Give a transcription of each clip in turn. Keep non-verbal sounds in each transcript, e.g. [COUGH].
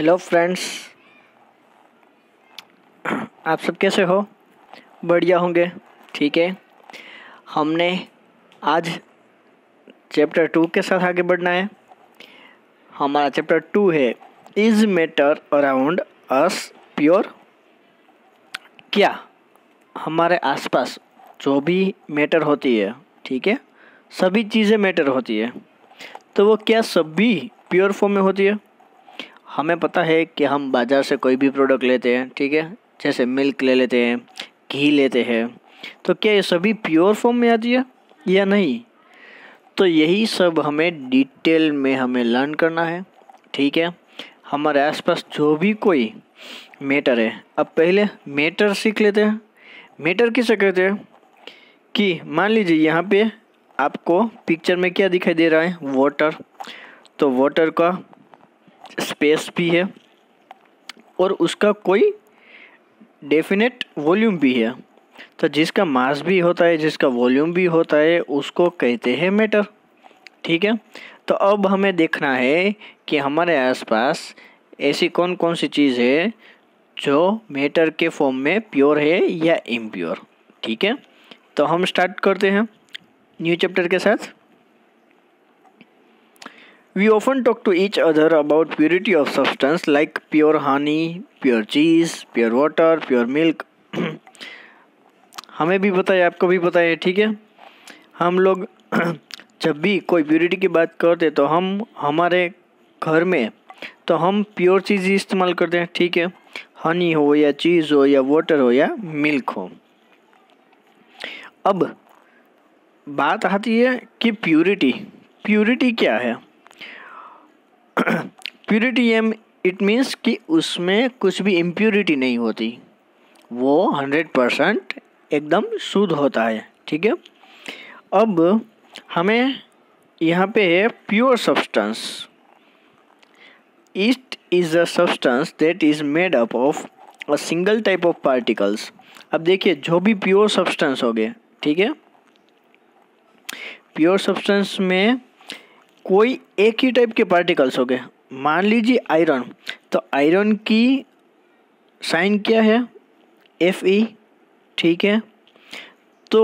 Hello friends आप सब कैसे हो बढ़िया होंगे ठीक है हमने आज चैप्टर टू के साथ आगे बढ़ना है हमारा चैप्टर टू है is matter around us pure क्या हमारे आसपास जो भी मैटर होती है ठीक है सभी चीज़ें मैटर होती है तो वो क्या सभी प्योर फॉर्म में होती है हमें पता है कि हम बाज़ार से कोई भी प्रोडक्ट लेते हैं ठीक है जैसे मिल्क ले लेते हैं घी लेते हैं तो क्या ये सभी प्योर फॉर्म में आती है या नहीं तो यही सब हमें डिटेल में हमें लर्न करना है ठीक है हमारे आसपास जो भी कोई मेटर है अब पहले मेटर सीख लेते हैं मेटर किसे कहते हैं कि मान लीजिए यहाँ पे आपको पिक्चर में क्या दिखाई दे रहा है वाटर तो वाटर का स्पेस भी है और उसका कोई डेफिनेट वॉल्यूम भी है तो जिसका मास भी होता है जिसका वॉल्यूम भी होता है उसको कहते हैं मैटर ठीक है तो अब हमें देखना है कि हमारे आसपास ऐसी कौन कौन सी चीज़ है जो मैटर के फॉर्म में प्योर है या इम्प्योर ठीक है तो हम स्टार्ट करते हैं न्यू चैप्टर के साथ We often talk to each other about purity of substance like pure honey, pure cheese, pure water, pure milk. [CLEARS THROAT] हमें भी पता है आपको भी पता है ठीक है हम लोग [CLEARS THROAT] जब भी कोई प्योरिटी की बात करते तो हम हमारे घर में तो हम प्योर चीज़ ही इस्तेमाल करते हैं ठीक है हनी हो या चीज़ हो या वाटर हो या मिल्क हो अब बात आती है कि प्योरिटी प्योरिटी क्या है प्योरिटी एम इट मीन्स कि उसमें कुछ भी इम्प्योरिटी नहीं होती वो हंड्रेड परसेंट एकदम शुद्ध होता है ठीक है अब हमें यहाँ पे है pure substance east is a substance that is made up of a single type of particles अब देखिए जो भी प्योर सब्सटेंस हो गए ठीक है प्योर सब्सटेंस में कोई एक ही टाइप के पार्टिकल्स हो गए मान लीजिए आयरन तो आयरन की साइन क्या है एफ ई ठीक है तो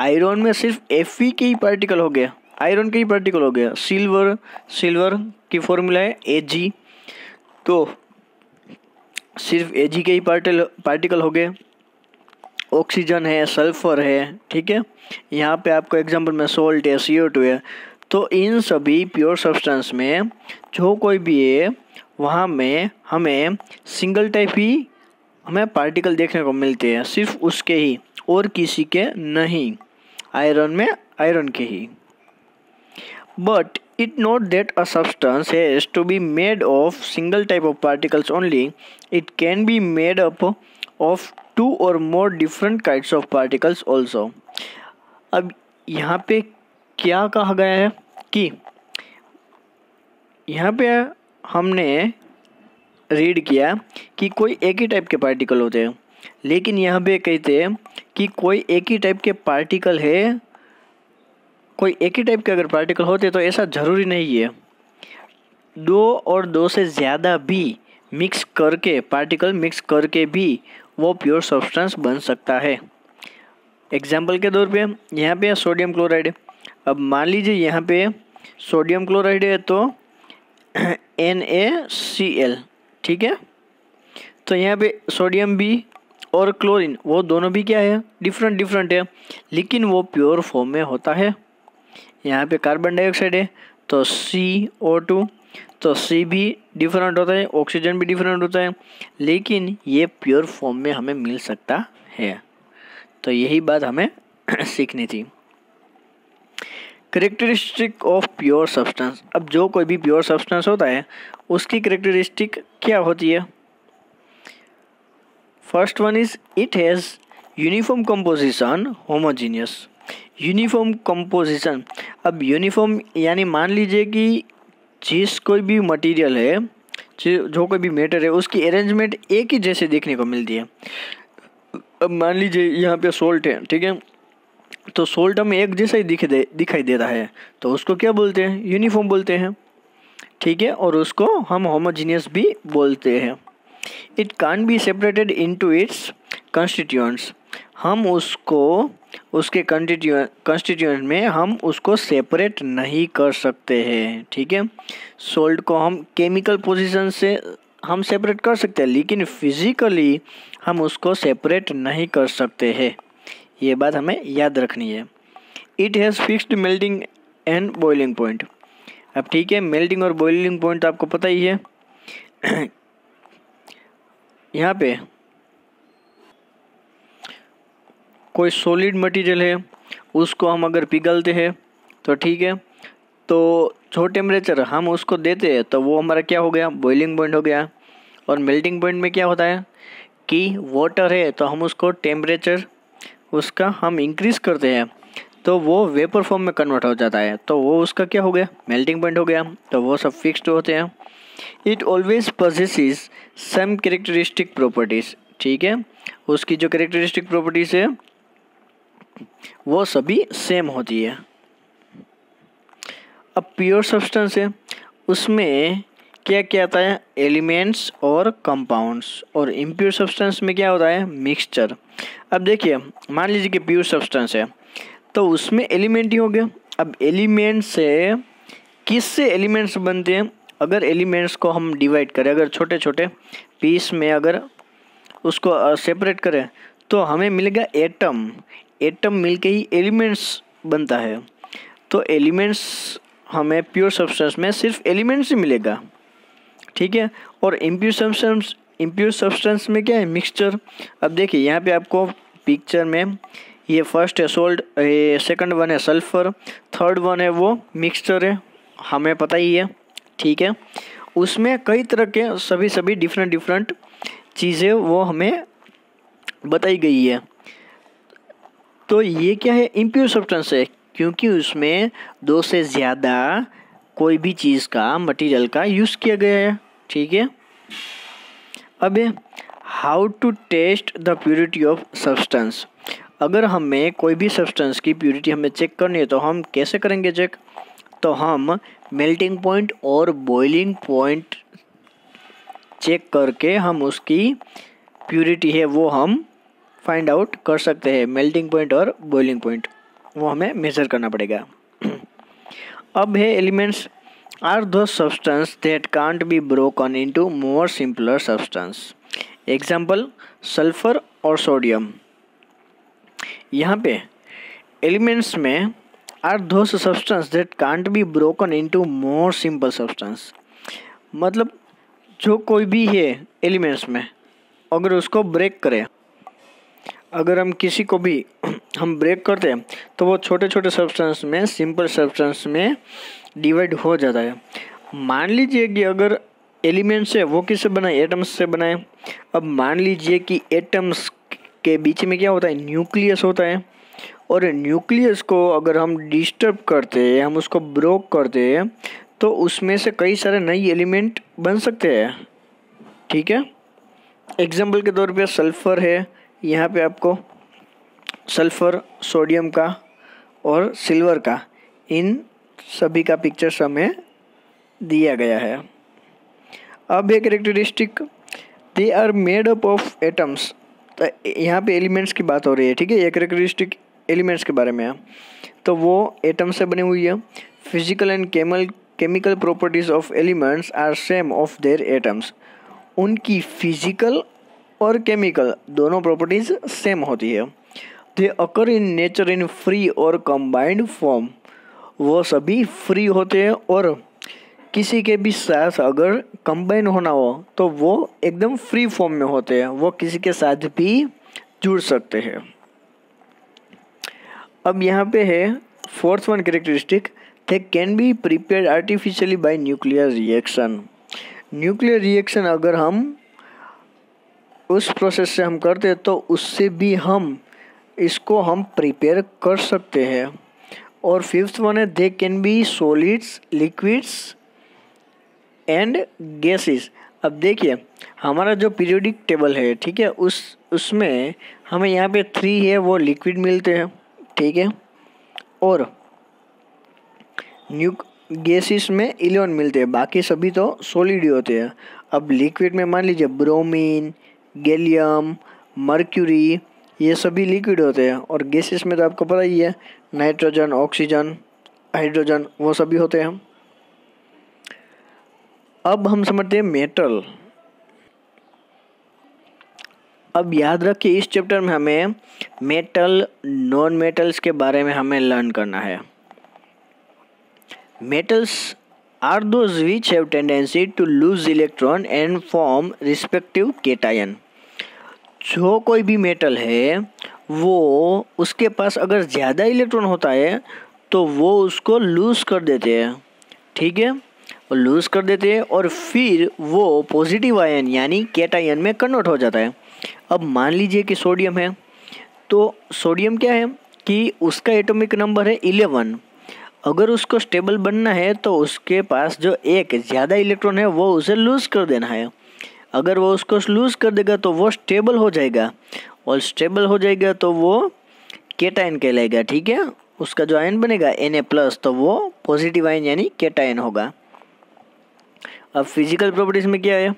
आयरन में सिर्फ एफ ई के ही पार्टिकल हो गया आयरन के ही पार्टिकल हो गया सिल्वर सिल्वर की फॉर्मूला है ए जी तो सिर्फ ए जी के ही पार्टिकल पार्टिकल हो गए ऑक्सीजन है सल्फर है ठीक है यहाँ पे आपको एग्जांपल में सोल्ट है सी ओ टू है तो इन सभी प्योर सब्सटेंस में जो कोई भी है वहाँ में हमें सिंगल टाइप ही हमें पार्टिकल देखने को मिलते हैं सिर्फ उसके ही और किसी के नहीं आयरन में आयरन के ही but it note that a substance has to be made of single type of particles only it can be made up of two or more different kinds of particles also अब यहाँ पे क्या कहा गया है कि यहाँ पे हमने रीड किया कि कोई एक ही टाइप के पार्टिकल होते हैं लेकिन यहाँ पे कहते हैं कि कोई एक ही टाइप के पार्टिकल है कोई एक ही टाइप के अगर पार्टिकल होते तो ऐसा ज़रूरी नहीं है दो और दो से ज़्यादा भी मिक्स करके पार्टिकल मिक्स करके भी वो प्योर सब्सटेंस बन सकता है एग्जाम्पल के तौर पे यहाँ पे सोडियम क्लोराइड अब मान लीजिए यहाँ पे सोडियम क्लोराइड है तो एन ए सी एल ठीक है तो यहाँ पे सोडियम भी और क्लोरीन वो दोनों भी क्या है डिफरेंट डिफरेंट है लेकिन वो प्योर फॉर्म में होता है यहाँ पे कार्बन डाइऑक्साइड है तो सी ओ टू तो सी भी डिफरेंट होता है ऑक्सीजन भी डिफरेंट होता है लेकिन ये प्योर फॉर्म में हमें मिल सकता है तो यही बात हमें [CLEARS THROAT] सीखनी थी करेक्टरिस्टिक ऑफ प्योर सब्सटेंस अब जो कोई भी प्योर सब्सटेंस होता है उसकी करेक्टरिस्टिक क्या होती है first one is it has uniform composition homogeneous uniform composition अब यूनिफॉर्म यानी मान लीजिए कि जिस कोई भी मटेरियल है जो कोई भी मैटर है उसकी अरेंजमेंट एक ही जैसे देखने को मिलती है अब मान लीजिए यहाँ पे सोल्ट है ठीक है तो हमें एक जैसा ही दिख दे दिखाई दे रहा है तो उसको क्या बोलते हैं यूनिफॉर्म बोलते हैं ठीक है और उसको हम होमोजीनियस भी बोलते हैं it can be separated into its constituents हम उसको उसके कंस्टिट्यूंट में हम उसको सेपरेट नहीं कर सकते हैं ठीक है सोल्ट को हम केमिकल पोजिशन से हम सेपरेट कर सकते हैं लेकिन फिज़िकली हम उसको सेपरेट नहीं कर सकते हैं ये बात हमें याद रखनी है it has fixed melting and boiling point अब ठीक है मेल्टिंग और बॉइलिंग पॉइंट तो आपको पता ही है [CLEARS THROAT] यहाँ पे कोई सॉलिड मटेरियल है उसको हम अगर पिघलते हैं तो ठीक है तो जो टेम्परेचर हम उसको देते हैं तो वो हमारा क्या हो गया बॉइलिंग पॉइंट हो गया और मेल्टिंग पॉइंट में क्या होता है कि वाटर है तो हम उसको टेम्परेचर उसका हम इंक्रीज़ करते हैं तो वो वेपर फॉर्म में कन्वर्ट हो जाता है तो वो उसका क्या हो गया मेल्टिंग पॉइंट हो गया तो वो सब फिक्स्ड होते हैं it always possesses some characteristic properties ठीक है उसकी जो करेक्टरिस्टिक प्रॉपर्टीज़ है वो सभी सेम होती है अब प्योर सब्सटेंस है उसमें क्या क्या आता है एलिमेंट्स और कंपाउंड्स और इम्प्योर सब्सटेंस में क्या होता है मिक्सचर अब देखिए मान लीजिए कि प्योर सब्सटेंस है तो उसमें एलिमेंट ही हो गया अब एलिमेंट्स से किस से एलिमेंट्स बनते हैं अगर एलिमेंट्स को हम डिवाइड करें अगर छोटे छोटे पीस में अगर उसको सेपरेट करें तो हमें मिलेगा एटम एटम मिल ही एलिमेंट्स बनता है तो एलिमेंट्स हमें प्योर सब्सटेंस में सिर्फ एलिमेंट्स ही मिलेगा ठीक है और इम्प्यूर सब्सटेंस इम्प्यूर सब्सटेंस में क्या है मिक्सचर अब देखिए यहाँ पे आपको पिक्चर में ये फर्स्ट है सोल्ड सेकंड वन है सल्फर थर्ड वन है वो मिक्सचर है हमें पता ही है ठीक है उसमें कई तरह के सभी सभी डिफरेंट डिफरेंट चीज़ें वो हमें बताई गई है तो ये क्या है इम्प्योर सब्सटेंस है क्योंकि उसमें दो से ज़्यादा कोई भी चीज़ का मटेरियल का यूज़ किया गया है ठीक है अब how to test the purity of substance अगर हमें कोई भी सब्सटेंस की प्योरिटी हमें चेक करनी है तो हम कैसे करेंगे चेक तो हम मेल्टिंग पॉइंट और बॉइलिंग पॉइंट चेक करके हम उसकी प्योरिटी है वो हम फाइंड आउट कर सकते हैं मेल्टिंग पॉइंट और बॉइलिंग पॉइंट वो हमें मेज़र करना पड़ेगा [CLEARS THROAT] अब है elements are those substance that can't be broken into more simpler substance example sulphur और सोडियम यहाँ पे एलिमेंट्स में are those substance that can't be broken into more simple substance मतलब जो कोई भी है एलिमेंट्स में अगर उसको ब्रेक करें अगर हम किसी को भी हम ब्रेक करते हैं तो वो छोटे छोटे सब्सटेंस में सिंपल सब्सटेंस में डिवाइड हो जाता है मान लीजिए कि अगर एलिमेंट्स है वो किससे बनाए एटम्स से बनाए अब मान लीजिए कि एटम्स के बीच में क्या होता है न्यूक्लियस होता है और न्यूक्लियस को अगर हम डिस्टर्ब करते हैं हम उसको ब्रोक करते हैं तो उसमें से कई सारे नई एलिमेंट बन सकते हैं ठीक है एग्जाम्पल के तौर पे सल्फ़र है यहाँ पे आपको सल्फर सोडियम का और सिल्वर का इन सभी का पिक्चर हमें दिया गया है अब ये characteristic they are made up of atoms तो यहाँ पे एलिमेंट्स की बात हो रही है ठीक है ये करेक्टरिस्टिक एलिमेंट्स के बारे में है तो वो एटम्स से बनी हुई है physical and chemical chemical properties of elements are same of their atoms उनकी फिजिकल और केमिकल दोनों प्रॉपर्टीज़ सेम होती है they occur in nature in free और कंबाइंड फॉर्म वो सभी फ्री होते हैं और किसी के भी साथ अगर कंबाइन होना हो तो वो एकदम फ्री फॉर्म में होते हैं वो किसी के साथ भी जुड़ सकते हैं अब यहाँ पे है fourth one characteristic they can be prepare artificially by nuclear reaction nuclear reaction अगर हम उस प्रोसेस से हम करते हैं तो उससे भी हम इसको हम प्रिपेयर कर सकते हैं और फिफ्थ वन है they can be solids liquids and gases अब देखिए हमारा जो पीरियोडिक टेबल है ठीक है उस उसमें हमें यहाँ पे थ्री है वो लिक्विड मिलते हैं ठीक है और न्यू गैसेस में इलेवन मिलते हैं बाकी सभी तो सॉलिड ही होते हैं अब लिक्विड में मान लीजिए ब्रोमीन गैलियम मर्क्यूरी ये सभी लिक्विड होते हैं और गैसेस में तो आपको पता ही है नाइट्रोजन ऑक्सीजन हाइड्रोजन वो सभी होते हैं अब हम समझते हैं मेटल अब याद रखिए इस चैप्टर में हमें मेटल नॉन मेटल्स के बारे में हमें लर्न करना है metals are those which have tendency to lose electron and form respective cation जो कोई भी मेटल है वो उसके पास अगर ज़्यादा इलेक्ट्रॉन होता है तो वो उसको लूज़ कर देते हैं ठीक है और लूज़ कर देते हैं और फिर वो पॉजिटिव आयन यानी कैटायन आयन में कन्वर्ट हो जाता है अब मान लीजिए कि सोडियम है तो सोडियम क्या है कि उसका एटॉमिक नंबर है इलेवन अगर उसको स्टेबल बनना है तो उसके पास जो एक ज़्यादा इलेक्ट्रॉन है वो उसे लूज़ कर देना है अगर वो उसको लूज़ कर देगा तो वो स्टेबल हो जाएगा और स्टेबल हो जाएगा तो वो केटाइन कहलाएगा ठीक है उसका जो आयन बनेगा एन ए प्लस तो वो पॉजिटिव आयन यानी केटाइन होगा अब फिजिकल प्रॉपर्टीज़ में क्या है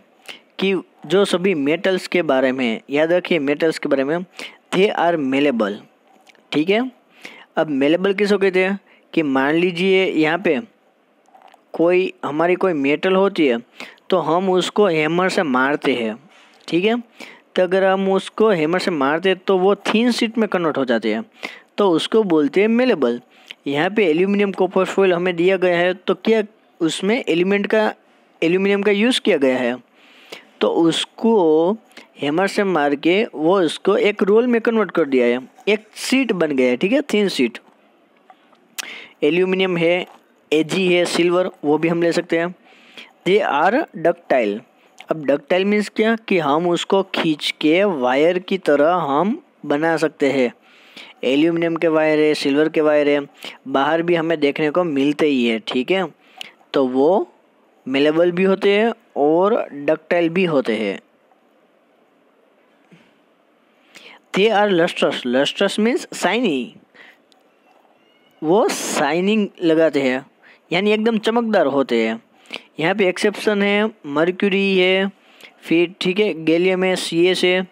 कि जो सभी मेटल्स के बारे में याद रखिए मेटल्स के बारे में दे आर मेलेबल ठीक है अब मेलेबल किसको कहते हैं कि मान लीजिए यहाँ पे कोई हमारी कोई मेटल होती है तो हम उसको हेमर से मारते हैं ठीक है तो अगर हम उसको हेमर से मारते हैं तो वो थीन सीट में कन्वर्ट हो जाते हैं तो उसको बोलते हैं मेलेबल यहाँ पे एल्यूमिनियम कॉपर फॉयल हमें दिया गया है तो क्या उसमें एलिमेंट का एल्यूमिनियम का यूज़ किया गया है तो उसको हेमर से मार के वो उसको एक रोल में कन्वर्ट कर दिया है एक सीट बन गया है ठीक है थीन सीट एल्यूमिनियम है एजी है सिल्वर वो भी हम ले सकते हैं दे आर डकटाइल अब डकटाइल मीन्स क्या कि हम उसको खींच के वायर की तरह हम बना सकते हैं एल्यूमिनियम के वायर है सिल्वर के वायर है बाहर भी हमें देखने को मिलते ही है ठीक है तो वो मेलेबल भी होते हैं और डकटाइल भी होते हैं they are lustrous lustrous means shiny वो साइनिंग लगाते हैं यानी एकदम चमकदार होते हैं यहाँ पे एक्सेप्शन है मर्क्यूरी है फिर ठीक है गैलियम है सी एस है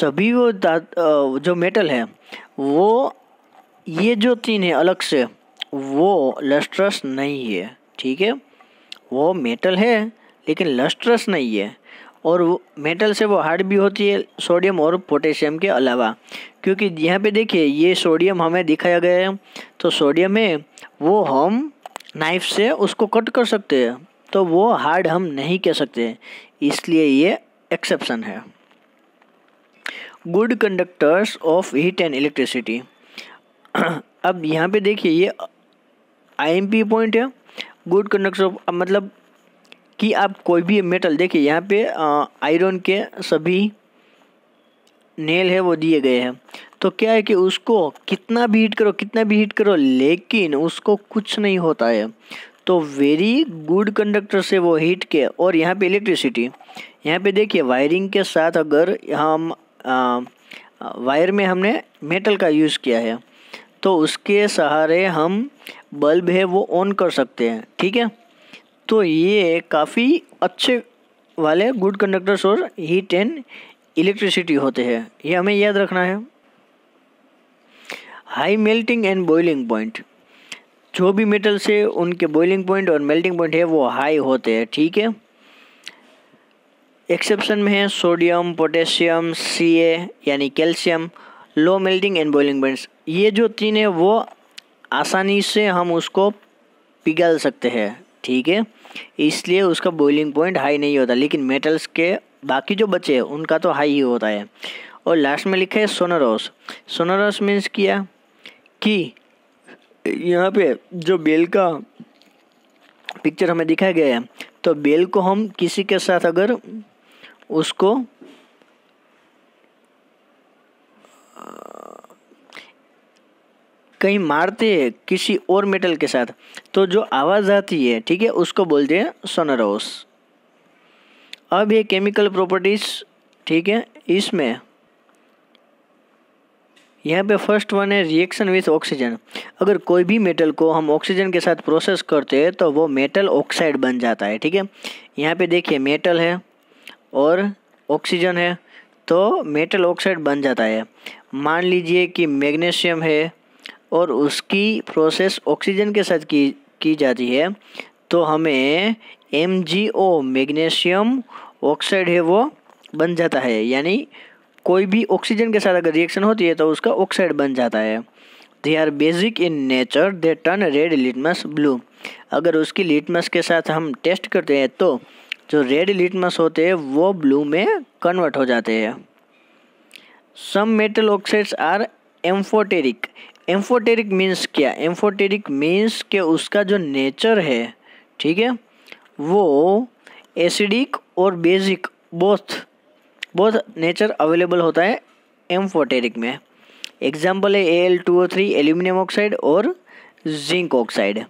सभी वो जो मेटल है वो ये जो तीन है अलग से वो लस्ट्रस नहीं है ठीक है वो मेटल है लेकिन लस्ट्रस नहीं है और वो मेटल से वो हार्ड भी होती है सोडियम और पोटेशियम के अलावा क्योंकि यहाँ पे देखिए ये सोडियम हमें दिखाया गया है तो सोडियम है वो हम नाइफ से उसको कट कर सकते हैं तो वो हार्ड हम नहीं कह सकते इसलिए ये एक्सेप्शन है good conductors of heat and electricity अब यहाँ पे देखिए ये आईएमपी पॉइंट है गुड कंडक्टर ऑफ मतलब कि आप कोई भी मेटल देखिए यहाँ पे आयरन के सभी नेल है वो दिए गए हैं तो क्या है कि उसको कितना भी हीट करो कितना भी हीट करो लेकिन उसको कुछ नहीं होता है तो वेरी गुड कंडक्टर से वो हीट के और यहाँ पे इलेक्ट्रिसिटी यहाँ पे देखिए वायरिंग के साथ अगर हम आ, वायर में हमने मेटल का यूज़ किया है तो उसके सहारे हम बल्ब है वो ऑन कर सकते हैं ठीक है तो ये काफ़ी अच्छे वाले गुड कंडक्टर्स और हीट एंड इलेक्ट्रिसिटी होते हैं ये हमें याद रखना है high melting and boiling point जो भी मेटल्स है उनके बॉइलिंग पॉइंट और मेल्टिंग पॉइंट है वो हाई होते हैं ठीक है एक्सेप्शन में है सोडियम पोटेशियम सी ए यानी calcium low melting and boiling points ये जो तीन है वो आसानी से हम उसको पिघल सकते हैं ठीक है इसलिए उसका बॉइलिंग पॉइंट हाई नहीं होता लेकिन मेटल्स के बाकी जो बचे हैं उनका तो हाई ही होता है और लास्ट में लिखा है सोनारोस सोनारोस मीन्स किया कि यहाँ पे जो बेल का पिक्चर हमें दिखाया गया है तो बेल को हम किसी के साथ अगर उसको कहीं मारते हैं किसी और मेटल के साथ तो जो आवाज़ आती है ठीक है उसको बोलते हैं सोनरोस अब ये केमिकल प्रॉपर्टीज़ ठीक है इसमें यहाँ पे फर्स्ट वन है रिएक्शन विथ ऑक्सीजन अगर कोई भी मेटल को हम ऑक्सीजन के साथ प्रोसेस करते हैं तो वो मेटल ऑक्साइड बन जाता है ठीक है यहाँ पे देखिए मेटल है और ऑक्सीजन है तो मेटल ऑक्साइड बन जाता है मान लीजिए कि मैग्नीशियम है और उसकी प्रोसेस ऑक्सीजन के साथ की की जाती है तो हमें एम मैग्नीशियम ऑक्साइड है वो बन जाता है यानी कोई भी ऑक्सीजन के साथ अगर रिएक्शन होती है तो उसका ऑक्साइड बन जाता है they are basic in nature they turn red litmus blue अगर उसकी लिटमस के साथ हम टेस्ट करते हैं तो जो रेड लिटमस होते हैं वो ब्लू में कन्वर्ट हो जाते हैं some metal oxides are amphoteric amphoteric means क्या एम्फोटेरिक मीन्स के उसका जो नेचर है ठीक है वो एसिडिक और बेसिक बोथ बहुत नेचर अवेलेबल होता है एम फोटेरिक में एग्जाम्पल है A L two O three aluminium oxide और जिंक ऑक्साइड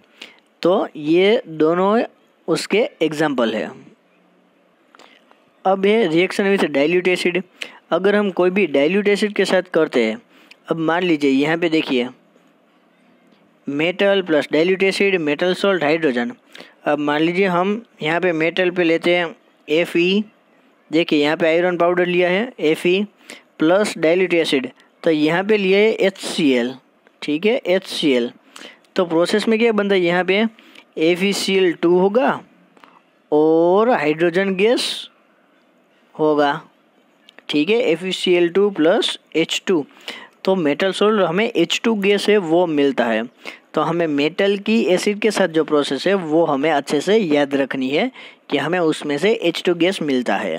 तो ये दोनों उसके एग्जाम्पल है अब है रिएक्शन विथ डाइल्यूट एसिड अगर हम कोई भी डाइल्यूट एसिड के साथ करते हैं अब मान लीजिए यहाँ पे देखिए metal plus dilute acid metal salt hydrogen अब मान लीजिए हम यहाँ पे मेटल पे लेते हैं एफ ई देखिए यहाँ पे आयरन पाउडर लिया है ए प्लस डायलिट एसिड तो यहाँ पे लिया है एच सी एल ठीक है एच सी एल तो प्रोसेस में क्या बनता है यहाँ पे ए सी एल टू होगा और हाइड्रोजन गैस होगा ठीक है F C L two plus H two तो मेटल सोल हमें एच टू गैस है वो मिलता है तो हमें मेटल की एसिड के साथ जो प्रोसेस है वो हमें अच्छे से याद रखनी है कि हमें उसमें से एच टू गैस मिलता है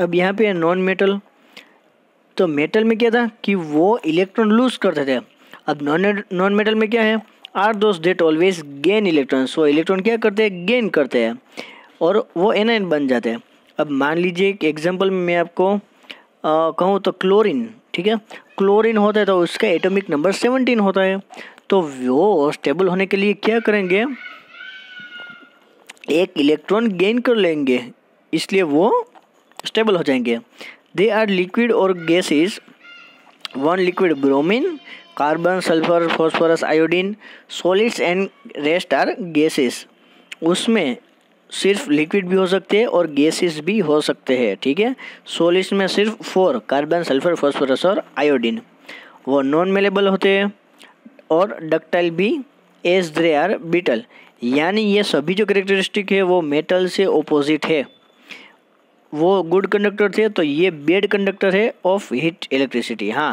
अब यहाँ पे है नॉन मेटल तो मेटल में क्या था कि वो इलेक्ट्रॉन लूज करते थे अब नॉन नॉन मेटल में क्या है are those that always gain electron so electron क्या करते हैं गेन करते हैं और वो एन बन जाते हैं अब मान लीजिए एक एग्जाम्पल में मैं आपको कहूँ तो क्लोरीन ठीक है क्लोरीन होता है तो उसका एटॉमिक नंबर सेवनटीन होता है तो वो स्टेबल होने के लिए क्या करेंगे एक इलेक्ट्रॉन गेन कर लेंगे इसलिए वो स्टेबल हो जाएंगे दे आर लिक्विड और gases one liquid bromine carbon sulphur phosphorus iodine solids and rest are gases उसमें सिर्फ लिक्विड भी हो सकते हैं और गैसेस भी हो सकते हैं ठीक है सॉलिड्स में सिर्फ फोर कार्बन सल्फर फॉस्फोरस और आयोडीन वो नॉन मेलेबल होते हैं और डक्टाइल भी एस द्रे आर बीटल यानी ये सभी जो करेक्टरिस्टिक है वो मेटल से ओपोजिट है वो गुड कंडक्टर थे तो ये बेड कंडक्टर है ऑफ हीट इलेक्ट्रिसिटी हाँ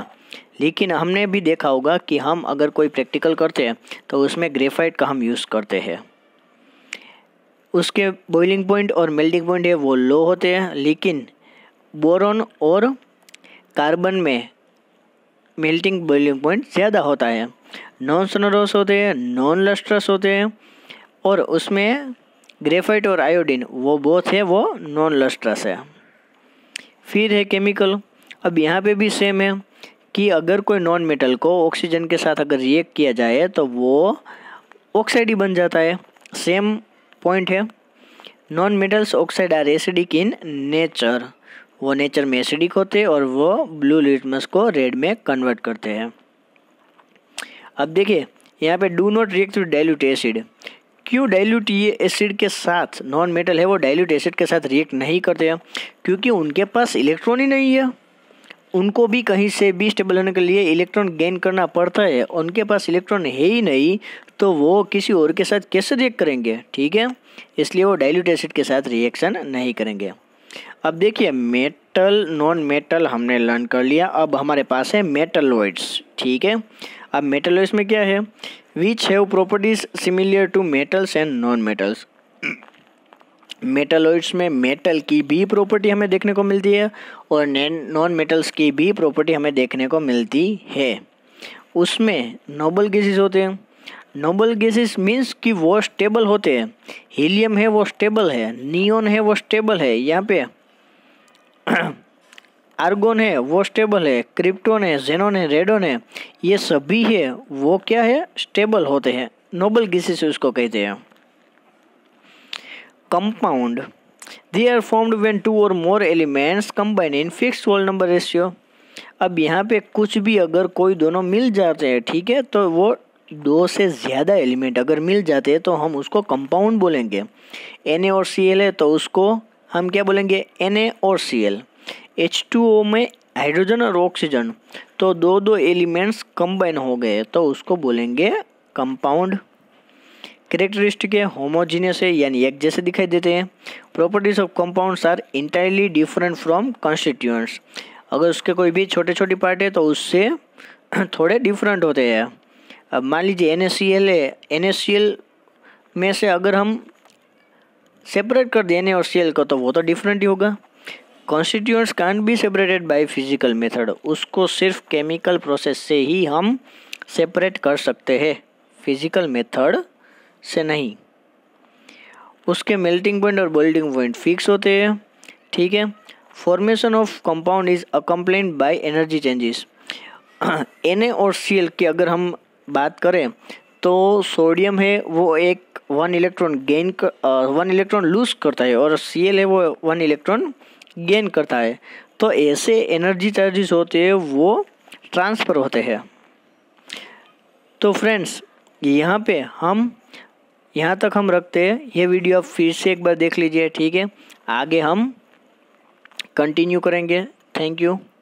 लेकिन हमने भी देखा होगा कि हम अगर कोई प्रैक्टिकल करते हैं तो उसमें ग्रेफाइट का हम यूज़ करते हैं उसके बॉइलिंग पॉइंट और मेल्टिंग पॉइंट है वो लो होते हैं लेकिन बोरन और कार्बन में मेल्टिंग बॉइलिंग पॉइंट ज़्यादा होता है नॉन सनरोस होते हैं नॉन लस्ट्रस होते हैं और उसमें ग्रेफाइट और आयोडीन वो बोथ है वो नॉन लस्ट्रस है फिर है केमिकल अब यहाँ पे भी सेम है कि अगर कोई नॉन मेटल को ऑक्सीजन के साथ अगर रिएक्ट किया जाए तो वो ऑक्साइड ही बन जाता है सेम पॉइंट है non metals oxide are acidic in nature वो नेचर में एसिडिक होते हैं और वो ब्लू लिटमस को रेड में कन्वर्ट करते हैं अब देखिए यहाँ पे do not react with dilute acid क्यों डाइल्यूट ये एसिड के साथ नॉन मेटल है वो डाइल्यूट एसिड के साथ रिएक्ट नहीं करते हैं क्योंकि उनके पास इलेक्ट्रॉन ही नहीं है उनको भी कहीं से भी स्टेबल होने के लिए इलेक्ट्रॉन गेन करना पड़ता है उनके पास इलेक्ट्रॉन है ही नहीं तो वो किसी और के साथ कैसे रिएक्ट करेंगे ठीक है इसलिए वो डाइल्यूट एसिड के साथ रिएक्शन नहीं करेंगे अब देखिए मेटल नॉन मेटल हमने लर्न कर लिया अब हमारे पास है मेटलॉइड्स ठीक है अब मेटलॉइड्स में क्या है which have properties similar to metals and non-metals. Metalloids में मेटल की भी प्रॉपर्टी हमें देखने को मिलती है और नॉन मेटल्स की भी प्रॉपर्टी हमें देखने को मिलती है उसमें नोबल गैसेस होते हैं नोबल गैसेस मीन्स कि वो स्टेबल होते हैं हीलियम है वो स्टेबल है नियोन है वो स्टेबल है यहाँ पे आर्गोन है वो स्टेबल है क्रिप्टोन है जेनोन है रेडोन है ये सभी है वो क्या है स्टेबल होते हैं नोबल गिसेस उसको कहते हैं compound they are formed when two or more elements combine in fix whole number ratio अब यहाँ पे कुछ भी अगर कोई दोनों मिल जाते हैं ठीक है तो वो दो से ज़्यादा एलिमेंट अगर मिल जाते हैं तो हम उसको कंपाउंड बोलेंगे एन और सी है तो उसको हम क्या बोलेंगे एन और C L H two O में हाइड्रोजन और ऑक्सीजन तो दो दो एलिमेंट्स कंबाइन हो गए तो उसको बोलेंगे कंपाउंड करेक्टरिस्टिक है होमोजीनियस है यानी एक जैसे दिखाई देते हैं properties of compounds are entirely different from constituents अगर उसके कोई भी छोटे छोटे पार्ट है तो उससे [CLEARS THROAT] थोड़े डिफरेंट होते हैं अब मान लीजिए एन है एन में से अगर हम सेपरेट कर दें एन और सी को तो वो तो डिफरेंट ही होगा constituents can be separated by physical method उसको सिर्फ केमिकल प्रोसेस से ही हम सेपरेट कर सकते हैं फिजिकल मेथड से नहीं उसके मेल्टिंग पॉइंट और बोल्डिंग पॉइंट फिक्स होते हैं ठीक है formation of compound is accompanied by energy changes N A और सी एल की अगर हम बात करें तो सोडियम है वो एक वन इलेक्ट्रॉन गेन कर वन इलेक्ट्रॉन लूज करता है और सी एल है वो वन इलेक्ट्रॉन गेन करता है तो ऐसे एनर्जी चार्जेस होते हैं वो ट्रांसफ़र होते हैं तो फ्रेंड्स यहाँ पे हम यहाँ तक हम रखते हैं ये वीडियो आप फिर से एक बार देख लीजिए ठीक है आगे हम कंटिन्यू करेंगे थैंक यू